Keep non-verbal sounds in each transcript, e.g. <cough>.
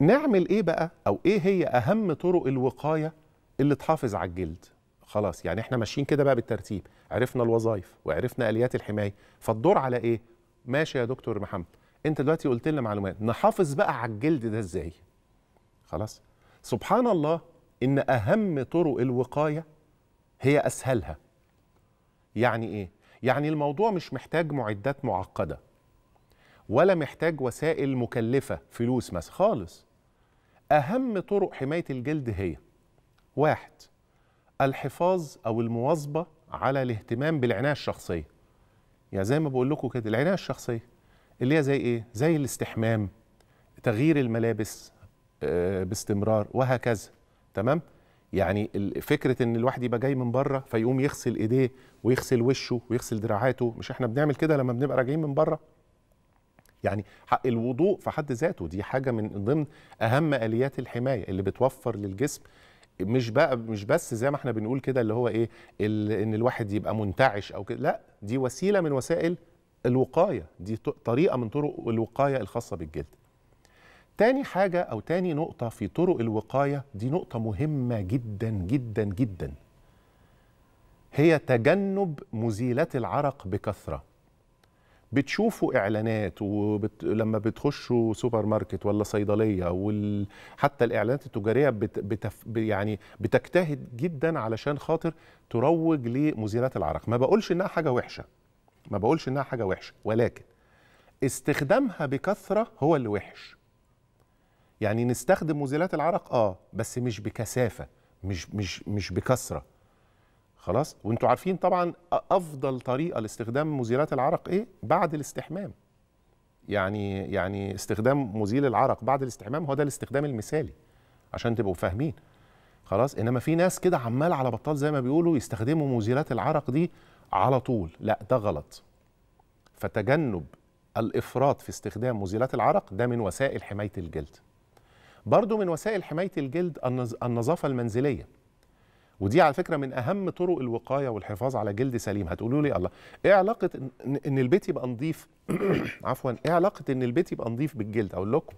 نعمل ايه بقى او ايه هي اهم طرق الوقايه اللي تحافظ على الجلد خلاص يعني احنا ماشيين كده بقى بالترتيب عرفنا الوظائف وعرفنا اليات الحمايه فالدور على ايه ماشي يا دكتور محمد انت دلوقتي قلت لنا معلومات نحافظ بقى على الجلد ده ازاي خلاص سبحان الله ان اهم طرق الوقايه هي اسهلها يعني ايه يعني الموضوع مش محتاج معدات معقده ولا محتاج وسائل مكلفه فلوس مثلا خالص أهم طرق حماية الجلد هي واحد الحفاظ أو المواظبة على الاهتمام بالعناية الشخصية يعني زي ما بقول لكم كده العناية الشخصية اللي هي زي إيه؟ زي الاستحمام تغيير الملابس آه، باستمرار وهكذا تمام؟ يعني فكرة إن الواحد يبقى جاي من بره فيقوم يغسل إيديه ويغسل وشه ويغسل دراعاته مش إحنا بنعمل كده لما بنبقى راجعين من بره؟ يعني حق الوضوء في حد ذاته دي حاجه من ضمن اهم اليات الحمايه اللي بتوفر للجسم مش بقى مش بس زي ما احنا بنقول كده اللي هو ايه ان الواحد يبقى منتعش او كده لا دي وسيله من وسائل الوقايه دي طريقه من طرق الوقايه الخاصه بالجلد تاني حاجة أو تاني نقطة في طرق الوقاية دي نقطة مهمة جدا جدا جدا هي تجنب مزيلات العرق بكثرة بتشوفوا اعلانات وبت... لما بتخشوا سوبر ماركت ولا صيدليه وال... الاعلانات التجاريه بت... بتف... يعني بتجتهد جدا علشان خاطر تروج لمزيلات العرق ما بقولش انها حاجه وحشه ما بقولش انها حاجه وحشه ولكن استخدامها بكثره هو اللي وحش يعني نستخدم مزيلات العرق اه بس مش بكثافه مش مش مش بكثره خلاص وانتوا عارفين طبعا افضل طريقه لاستخدام مزيلات العرق ايه بعد الاستحمام يعني يعني استخدام مزيل العرق بعد الاستحمام هو ده الاستخدام المثالي عشان تبقوا فاهمين خلاص انما في ناس كده عمال على بطال زي ما بيقولوا يستخدموا مزيلات العرق دي على طول لا ده غلط فتجنب الافراط في استخدام مزيلات العرق ده من وسائل حمايه الجلد برضو من وسائل حمايه الجلد النظافه المنزليه ودي على فكره من اهم طرق الوقايه والحفاظ على جلد سليم هتقولوا لي الله ايه علاقه ان البيت يبقى نظيف <clears throat> عفوا ايه علاقه ان البيت يبقى نظيف بالجلد اقول لكم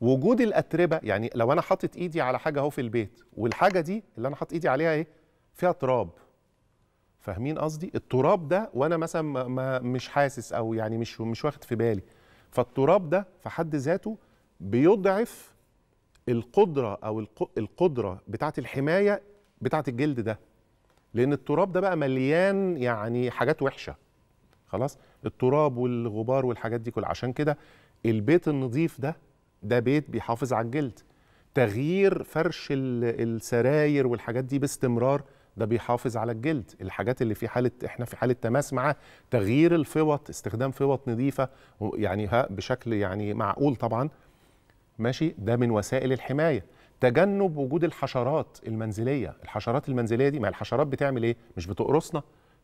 وجود الاتربه يعني لو انا حاطط ايدي على حاجه اهو في البيت والحاجه دي اللي انا حاطط ايدي عليها ايه فيها تراب فاهمين قصدي التراب ده وانا مثلا ما مش حاسس او يعني مش مش واخد في بالي فالتراب ده في حد ذاته بيضعف القدره او القدره بتاعه الحمايه بتاعه الجلد ده لان التراب ده بقى مليان يعني حاجات وحشه خلاص التراب والغبار والحاجات دي كلها عشان كده البيت النظيف ده ده بيت بيحافظ على الجلد تغيير فرش السراير والحاجات دي باستمرار ده بيحافظ على الجلد الحاجات اللي في حاله احنا في حاله تماس معاه تغيير الفوط استخدام فوط نظيفه يعني ها بشكل يعني معقول طبعا ماشي ده من وسائل الحمايه تجنب وجود الحشرات المنزليه الحشرات المنزليه دي ما الحشرات بتعمل ايه مش بتقرصنا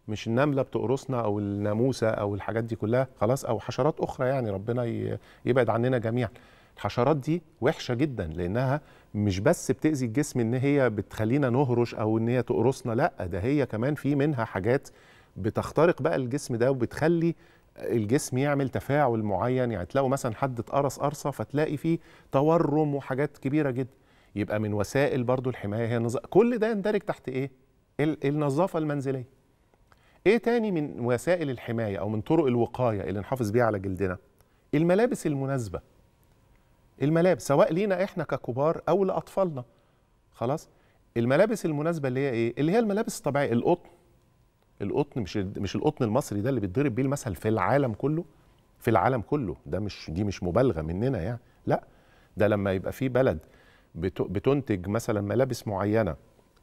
مش النمله بتقرصنا او الناموسه او الحاجات دي كلها خلاص او حشرات اخرى يعني ربنا يبعد عننا جميعا الحشرات دي وحشه جدا لانها مش بس بتاذي الجسم ان هي بتخلينا نهرش او ان هي تقرصنا لا ده هي كمان في منها حاجات بتخترق بقى الجسم ده وبتخلي الجسم يعمل تفاعل معين يعني تلاقوا مثلا حد اتقرص قرصه فتلاقي فيه تورم وحاجات كبيره جدا يبقى من وسائل برضو الحمايه هي نظ... كل ده يندرج تحت ايه النظافه المنزليه ايه تاني من وسائل الحمايه او من طرق الوقايه اللي نحافظ بيها على جلدنا الملابس المناسبه الملابس سواء لينا احنا ككبار او لاطفالنا خلاص الملابس المناسبه اللي هي ايه اللي هي الملابس الطبيعيه القطن القطن مش مش القطن المصري ده اللي بيتضرب بيه المثل في العالم كله في العالم كله ده مش دي مش مبالغه مننا يعني لا ده لما يبقى في بلد بتنتج مثلا ملابس معينه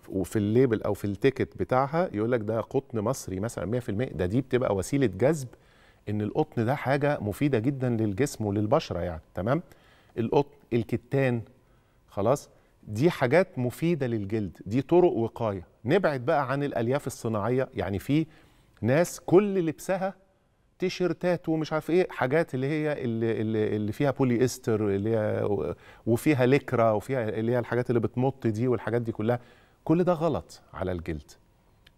وفي الليبل او في التيكت بتاعها يقول لك ده قطن مصري مثلا 100% ده دي بتبقى وسيله جذب ان القطن ده حاجه مفيده جدا للجسم وللبشره يعني تمام القطن الكتان خلاص دي حاجات مفيدة للجلد دي طرق وقاية نبعد بقى عن الألياف الصناعية يعني في ناس كل لبسها تيشيرتات ومش عارف ايه حاجات اللي هي اللي, اللي فيها بولي استر اللي هي وفيها لكرا وفيها اللي هي الحاجات اللي بتمط دي والحاجات دي كلها كل ده غلط على الجلد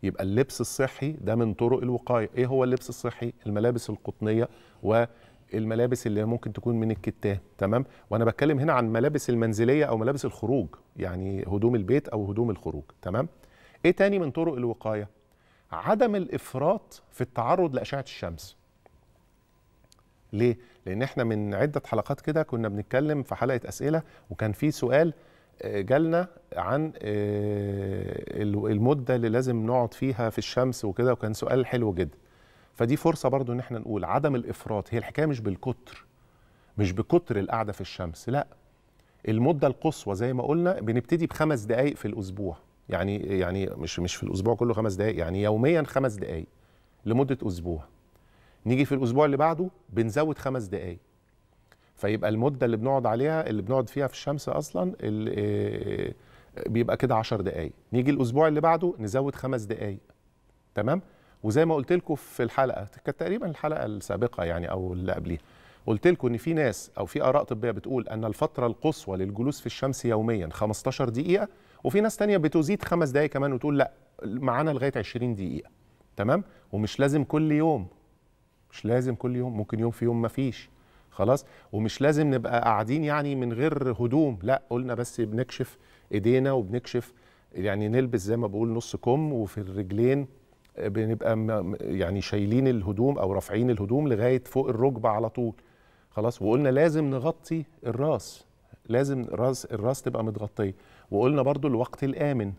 يبقى اللبس الصحي ده من طرق الوقايه ايه هو اللبس الصحي الملابس القطنيه و الملابس اللي ممكن تكون من الكتان تمام وانا بتكلم هنا عن ملابس المنزليه او ملابس الخروج يعني هدوم البيت او هدوم الخروج تمام ايه تاني من طرق الوقايه عدم الافراط في التعرض لاشعه الشمس ليه لان احنا من عده حلقات كده كنا بنتكلم في حلقه اسئله وكان في سؤال آه، جالنا عن آه، المده اللي لازم نقعد فيها في الشمس وكده وكان سؤال حلو جدا فدي فرصه برضو ان احنا نقول عدم الافراط هي الحكايه مش بالكتر مش بكتر القعده في الشمس لا المده القصوى زي ما قلنا بنبتدي بخمس دقائق في الاسبوع يعني يعني مش مش في الاسبوع كله خمس دقائق يعني يوميا خمس دقائق لمده اسبوع نيجي في الاسبوع اللي بعده بنزود خمس دقائق فيبقى المده اللي بنقعد عليها اللي بنقعد فيها في الشمس اصلا آه، بيبقى كده 10 دقائق نيجي الاسبوع اللي بعده نزود خمس دقائق تمام وزي ما قلت لكم في الحلقه كانت تقريبا الحلقه السابقه يعني او اللي قبليها قلت لكم ان في ناس او في اراء طبيه بتقول ان الفتره القصوى للجلوس في الشمس يوميا 15 دقيقه وفي ناس تانية بتزيد خمس دقائق كمان وتقول لا معانا لغايه 20 دقيقه تمام ومش لازم كل يوم مش لازم كل يوم ممكن يوم في يوم ما فيش خلاص ومش لازم نبقى قاعدين يعني من غير هدوم لا قلنا بس بنكشف ايدينا وبنكشف يعني نلبس زي ما بقول نص كم وفي الرجلين بنبقى يعني شايلين الهدوم او رافعين الهدوم لغايه فوق الركبه على طول خلاص وقلنا لازم نغطي الراس لازم راس الراس تبقى متغطيه وقلنا برضو الوقت الامن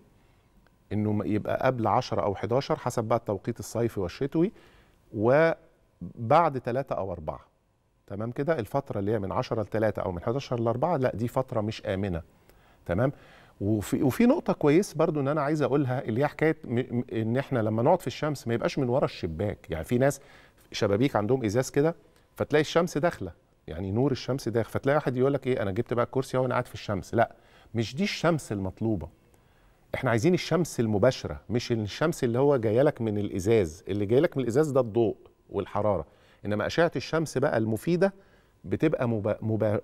انه يبقى قبل 10 او 11 حسب بقى التوقيت الصيفي والشتوي وبعد 3 او 4 تمام كده الفتره اللي هي من 10 ل 3 او من 11 ل 4 لا دي فتره مش امنه تمام وفي وفي نقطه كويس برضو ان انا عايز اقولها اللي هي حكايه ان احنا لما نقعد في الشمس ما يبقاش من ورا الشباك يعني في ناس شبابيك عندهم ازاز كده فتلاقي الشمس داخله يعني نور الشمس داخل فتلاقي واحد يقول لك ايه انا جبت بقى الكرسي وانا قاعد في الشمس لا مش دي الشمس المطلوبه احنا عايزين الشمس المباشره مش الشمس اللي هو جايه لك من الازاز اللي جاي لك من الازاز ده الضوء والحراره انما اشعه الشمس بقى المفيده بتبقى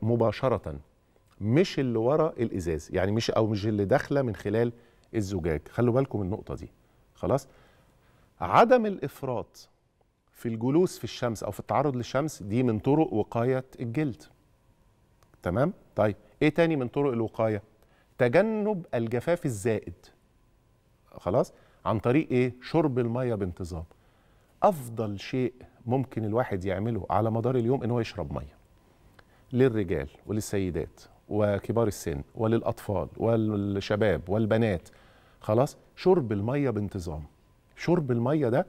مباشره مش اللي ورا الازاز يعني مش او مش اللي داخله من خلال الزجاج خلوا بالكم من النقطه دي خلاص عدم الافراط في الجلوس في الشمس او في التعرض للشمس دي من طرق وقايه الجلد تمام طيب ايه تاني من طرق الوقايه تجنب الجفاف الزائد خلاص عن طريق ايه شرب الميه بانتظام افضل شيء ممكن الواحد يعمله على مدار اليوم ان هو يشرب ميه للرجال وللسيدات وكبار السن وللاطفال والشباب والبنات خلاص شرب الميه بانتظام شرب الميه ده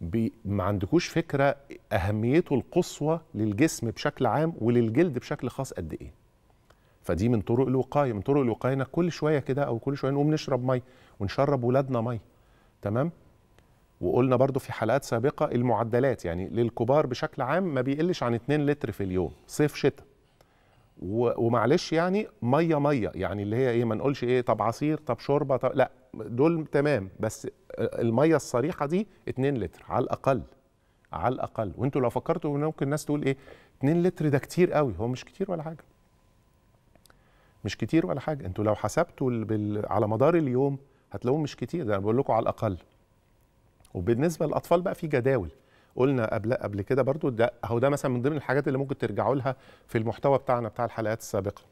بي ما عندكوش فكره اهميته القصوى للجسم بشكل عام وللجلد بشكل خاص قد ايه فدي من طرق الوقايه من طرق الوقايه انك كل شويه كده او كل شويه نقوم نشرب ميه ونشرب ولادنا ميه تمام وقلنا برضو في حلقات سابقه المعدلات يعني للكبار بشكل عام ما بيقلش عن 2 لتر في اليوم صيف شتاء ومعلش يعني ميه ميه يعني اللي هي ايه ما نقولش ايه طب عصير طب شوربه طب لا دول تمام بس الميه الصريحه دي 2 لتر على الاقل على الاقل وانتوا لو فكرتوا ممكن الناس تقول ايه 2 لتر ده كتير قوي هو مش كتير ولا حاجه مش كتير ولا حاجه انتوا لو حسبتوا بال... على مدار اليوم هتلاقوهم مش كتير ده انا بقول لكم على الاقل وبالنسبه للاطفال بقى في جداول قلنا قبل قبل كده برضو ده هو ده مثلا من ضمن الحاجات اللي ممكن ترجعوا لها في المحتوى بتاعنا بتاع الحلقات السابقه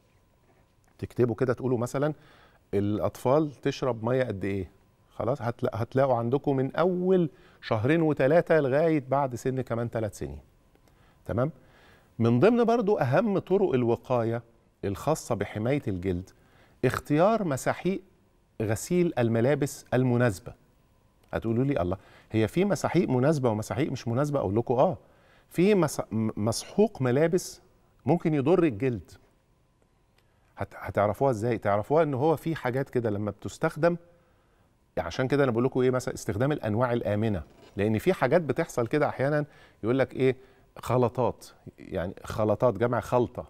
تكتبوا كده تقولوا مثلا الاطفال تشرب ميه قد ايه خلاص هتلاقوا عندكم من اول شهرين وثلاثه لغايه بعد سن كمان ثلاث سنين تمام من ضمن برضو اهم طرق الوقايه الخاصه بحمايه الجلد اختيار مساحيق غسيل الملابس المناسبه هتقولوا لي الله هي في مساحيق مناسبه ومساحيق مش مناسبه اقول لكم اه في مسحوق ملابس ممكن يضر الجلد هتعرفوها ازاي تعرفوها ان هو في حاجات كده لما بتستخدم يعني عشان كده انا بقول لكم ايه مثلا استخدام الانواع الامنه لان في حاجات بتحصل كده احيانا يقول لك ايه خلطات يعني خلطات جمع خلطه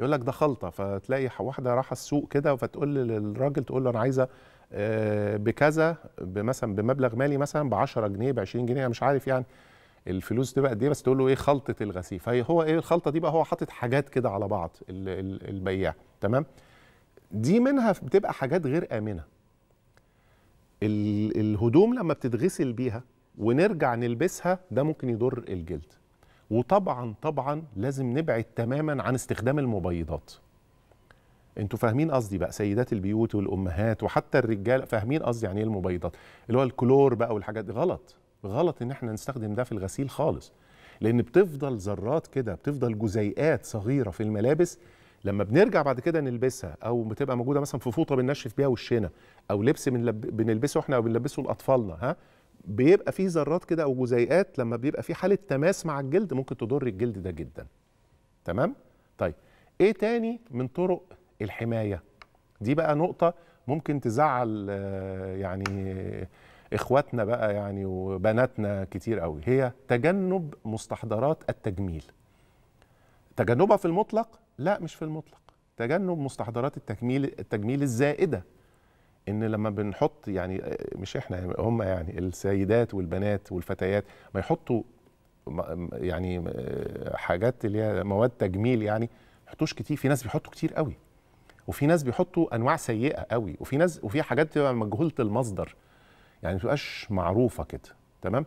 يقول لك ده خلطه فتلاقي واحده راحه السوق كده فتقول للراجل تقول له انا عايزه آه، بكذا مثلا بمبلغ مالي مثلا ب 10 جنيه ب 20 جنيه مش عارف يعني الفلوس تبقى قد ايه بس تقول له ايه خلطه الغسيل فهي هو ايه الخلطه دي بقى هو حاطط حاجات كده على بعض البياع تمام دي منها بتبقى حاجات غير امنه الهدوم لما بتتغسل بيها ونرجع نلبسها ده ممكن يضر الجلد وطبعا طبعا لازم نبعد تماما عن استخدام المبيضات انتوا فاهمين قصدي بقى سيدات البيوت والامهات وحتى الرجال فاهمين قصدي يعني ايه المبيضات اللي هو الكلور بقى والحاجات دي غلط غلط ان احنا نستخدم ده في الغسيل خالص لان بتفضل ذرات كده بتفضل جزيئات صغيره في الملابس لما بنرجع بعد كده نلبسها او بتبقى موجوده مثلا في فوطه بننشف بيها وشنا او لبس بنلب... بنلبسه احنا او بنلبسه لاطفالنا ها بيبقى في ذرات كده او جزيئات لما بيبقى في حاله تماس مع الجلد ممكن تضر الجلد ده جدا تمام طيب ايه تاني من طرق الحمايه دي بقى نقطه ممكن تزعل آه، يعني اخواتنا بقى يعني وبناتنا كتير قوي هي تجنب مستحضرات التجميل تجنبها في المطلق لا مش في المطلق تجنب مستحضرات التجميل التجميل الزائده ان لما بنحط يعني آه، مش احنا هم يعني السيدات والبنات والفتيات ما يحطوا يعني آه، حاجات اللي هي مواد تجميل يعني ما يحطوش كتير في ناس بيحطوا كتير قوي وفي ناس بيحطوا انواع سيئه قوي وفي ناس وفي حاجات تبقى مجهوله المصدر يعني ما معروفه كده تمام